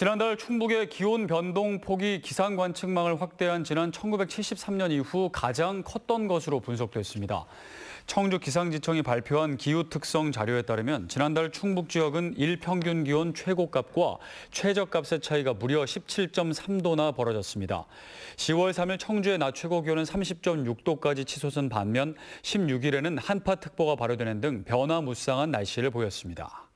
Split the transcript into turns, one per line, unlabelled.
지난달 충북의 기온 변동폭이 기상 관측망을 확대한 지난 1973년 이후 가장 컸던 것으로 분석됐습니다. 청주 기상지청이 발표한 기후 특성 자료에 따르면 지난달 충북 지역은 일평균 기온 최고값과 최저값의 차이가 무려 17.3도나 벌어졌습니다. 10월 3일 청주의 낮 최고 기온은 30.6도까지 치솟은 반면 16일에는 한파특보가 발효되는 등 변화무쌍한 날씨를 보였습니다.